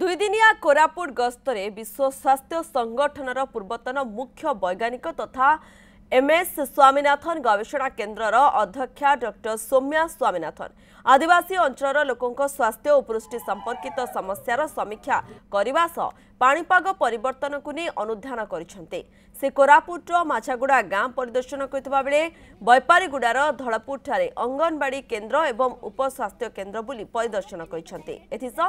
ଦୁଇଦିନିଆ କୋରାପୁଟ ଗସ୍ତରେ ବିଶ୍ୱ ସ୍ୱାସ୍ଥ୍ୟ ସଂଗଠନର ପୂର୍ବତନ ମୁଖ୍ୟ ବୈଜ୍ଞାନିକ ତଥା ଏମ୍ଏସ୍ ସ୍ୱାମୀନାଥନ ଗବେଷଣା କେନ୍ଦ୍ରର ଅଧ୍ୟକ୍ଷା ଡକ୍ଟର ସୌମ୍ୟା ସ୍ୱାମୀନାଥନ ଆଦିବାସୀ ଅଞ୍ଚଳର ଲୋକଙ୍କ ସ୍ୱାସ୍ଥ୍ୟ ଓ ପୃଷ୍ଟି ସମ୍ପର୍କିତ ସମସ୍ୟାର ସମୀକ୍ଷା କରିବା ସହ ପାଣିପାଗ ପରିବର୍ତ୍ତନକୁ ନେଇ ଅନୁଧ୍ୟାନ କରିଛନ୍ତି ସେ କୋରାପୁଟର ମାଛାଗୁଡ଼ା ଗାଁ ପରିଦର୍ଶନ କରିଥିବା ବେଳେ ବୈପାରୀଗୁଡ଼ାର ଧଳପୁରଠାରେ ଅଙ୍ଗନବାଡ଼ି କେନ୍ଦ୍ର ଏବଂ ଉପସ୍ୱାସ୍ଥ୍ୟ କେନ୍ଦ୍ର ବୁଲି ପରିଦର୍ଶନ କରିଛନ୍ତି ଏଥିସହ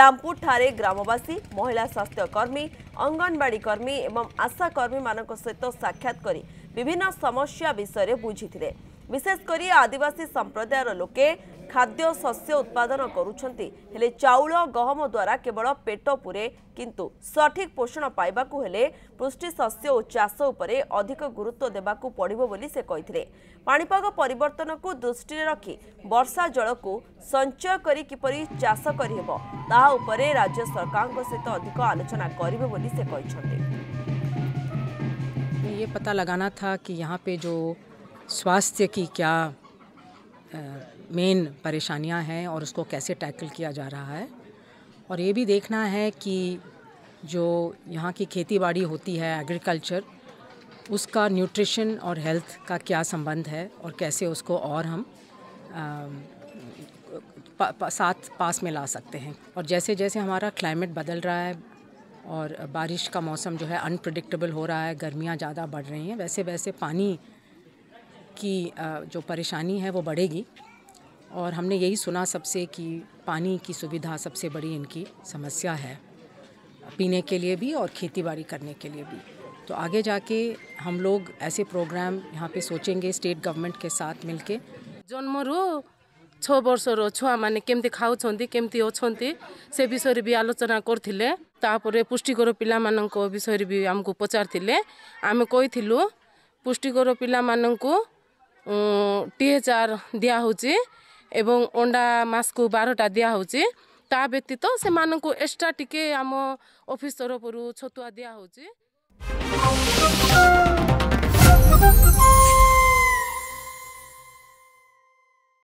ରାମପୁରଠାରେ ଗ୍ରାମବାସୀ ମହିଳା ସ୍ୱାସ୍ଥ୍ୟ କର୍ମୀ ଅଙ୍ଗନବାଡ଼ି କର୍ମୀ ଏବଂ ଆଶାକର୍ମୀମାନଙ୍କ ସହିତ ସାକ୍ଷାତ କରି ବିଭିନ୍ନ ସମସ୍ୟା ବିଷୟରେ ବୁଝିଥିଲେ ବିଶେଷ କରି ଆଦିବାସୀ ସମ୍ପ୍ରଦାୟର ଲୋକେ ଖାଦ୍ୟ ଶସ୍ୟ ଉତ୍ପାଦନ କରୁଛନ୍ତି ହେଲେ ଚାଉଳ ଗହମ ଦ୍ୱାରା କେବଳ ପେଟ ପୁରେ କିନ୍ତୁ ସଠିକ୍ ପୋଷଣ ପାଇବାକୁ ହେଲେ ପୃଷ୍ଟି ଶସ୍ୟ ଓ ଚାଷ ଉପରେ ଅଧିକ ଗୁରୁତ୍ୱ ଦେବାକୁ ପଡ଼ିବ ବୋଲି ସେ କହିଥିଲେ ପାଣିପାଗ ପରିବର୍ତ୍ତନକୁ ଦୃଷ୍ଟିରେ ରଖି ବର୍ଷା ଜଳକୁ ସଞ୍ଚୟ କରି କିପରି ଚାଷ କରିହେବ ତାହା ଉପରେ ରାଜ୍ୟ ସରକାରଙ୍କ ସହିତ ଅଧିକ ଆଲୋଚନା କରିବେ ବୋଲି ସେ କହିଛନ୍ତି ये पता लगाना था कि यहाँ पे जो स्वास्थ्य की क्या मेन परेशानियाँ हैं और उसको कैसे टैकल किया जा रहा है और ये भी देखना है कि जो यहाँ की खेती बाड़ी होती है एग्रीकल्चर उसका न्यूट्रिशन और हेल्थ का क्या संबंध है और कैसे उसको और हम आ, पा, पा, साथ पास में ला सकते हैं और जैसे जैसे हमारा क्लाइमेट बदल रहा है और बारिश का मौसम जो है अनप्रडिक्टेबल हो रहा है गर्मियाँ ज़्यादा बढ़ रही हैं वैसे वैसे पानी की जो परेशानी है वो बढ़ेगी और हमने यही सुना सबसे कि पानी की सुविधा सबसे बड़ी इनकी समस्या है पीने के लिए भी और खेतीबाड़ी करने के लिए भी तो आगे जाके हम लोग ऐसे प्रोग्राम यहाँ पे सोचेंगे स्टेट गवर्नमेंट के साथ मिलके जन्मरू ছ छुआ मैंने केमती ଖାଉଛନ୍ତି केमती अच्छा से विषय भी आलोचना କରିଥିଲେ ତାପରେ ପୁଷ୍ଟିକର ପିଲାମାନଙ୍କ ବିଷୟରେ ବି ଆମକୁ ପଚାରିଥିଲେ ଆମେ କହିଥିଲୁ ପୁଷ୍ଟିକର ପିଲାମାନଙ୍କୁ ଟି ଏଚ୍ ଆର୍ ଦିଆହେଉଛି ଏବଂ ଅଣ୍ଡା ମାସକୁ ବାରଟା ଦିଆହେଉଛି ତା ବ୍ୟତୀତ ସେମାନଙ୍କୁ ଏକ୍ସଟ୍ରା ଟିକେ ଆମ ଅଫିସ୍ ତରଫରୁ ଛତୁଆ ଦିଆହେଉଛି